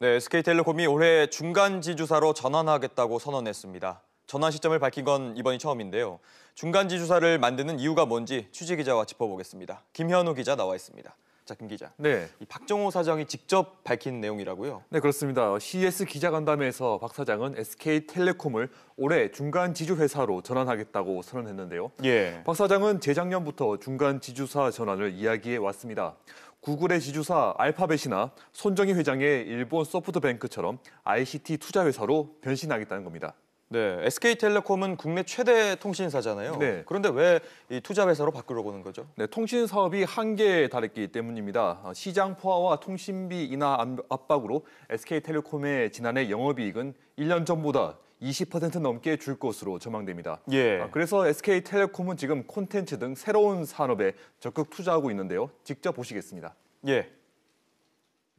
네, SK텔레콤이 올해 중간 지주사로 전환하겠다고 선언했습니다. 전환 시점을 밝힌 건 이번이 처음인데요. 중간 지주사를 만드는 이유가 뭔지 취재 기자와 짚어보겠습니다. 김현우 기자 나와 있습니다. 자, 김 기자. 네. 이 박정호 사장이 직접 밝힌 내용이라고요? 네, 그렇습니다. c s 기자간담회에서 박 사장은 SK텔레콤을 올해 중간 지주 회사로 전환하겠다고 선언했는데요. 예. 박 사장은 재작년부터 중간 지주사 전환을 이야기해 왔습니다. 구글의 지주사 알파벳이나 손정희 회장의 일본 소프트뱅크처럼 ICT 투자 회사로 변신하겠다는 겁니다. 네, SK텔레콤은 국내 최대 통신사잖아요. 네. 그런데 왜이 투자 회사로 바꾸려고 하는 거죠? 네, 통신 사업이 한계에 달했기 때문입니다. 어, 시장 포화와 통신비 인하 압박으로 SK텔레콤의 지난해 영업이익은 1년 전보다 20% 넘게 줄 것으로 전망됩니다. 예. 아, 그래서 SK텔레콤은 지금 콘텐츠 등 새로운 산업에 적극 투자하고 있는데요. 직접 보시겠습니다. 예.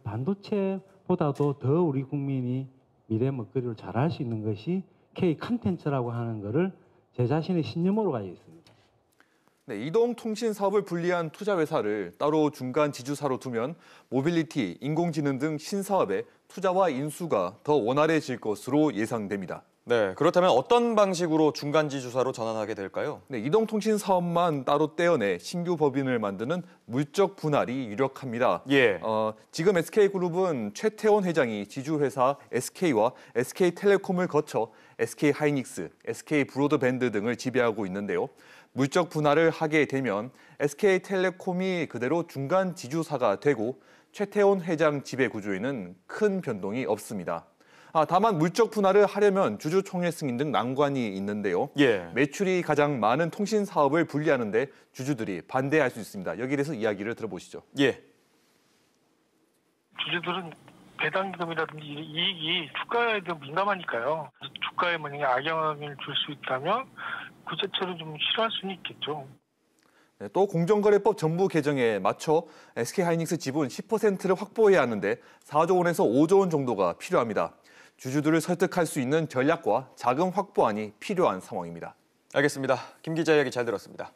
반도체보다도 더 우리 국민이 미래 먹거리를 잘할 수 있는 것이 K 컨텐츠라고 하는 것을 제 자신의 신념으로 가지고 있습니다. 네, 이동 통신 사업을 분리한 투자 회사를 따로 중간 지주사로 두면 모빌리티, 인공지능 등 신사업의 투자와 인수가 더 원활해질 것으로 예상됩니다. 네, 그렇다면 어떤 방식으로 중간지 주사로 전환하게 될까요? 네, 이동통신 사업만 따로 떼어내 신규 법인을 만드는 물적 분할이 유력합니다. 예. 어, 지금 SK그룹은 최태원 회장이 지주회사 SK와 SK텔레콤을 거쳐 SK하이닉스, SK브로드밴드 등을 지배하고 있는데요. 물적 분할을 하게 되면 SK텔레콤이 그대로 중간 지주사가 되고 최태원 회장 지배 구조에는 큰 변동이 없습니다. 아, 다만 물적 분할을 하려면 주주총회 승인 등 난관이 있는데요. 예. 매출이 가장 많은 통신 사업을 분리하는데 주주들이 반대할 수 있습니다. 여기에 대해서 이야기를 들어보시죠. 예. 주주들은 배당금이라든지 이익이 주가에 좀 민감하니까요. 주가에 만약에 악영향을 줄 수 있다면 그자체를좀 싫어할 수는 있겠죠. 네, 또 공정거래법 전부 개정에 맞춰 SK하이닉스 지분 10%를 확보해야 하는데 4조 원에서 5조 원 정도가 필요합니다. 주주들을 설득할 수 있는 전략과 자금 확보안이 필요한 상황입니다. 알겠습니다. 김 기자 이야기 잘 들었습니다.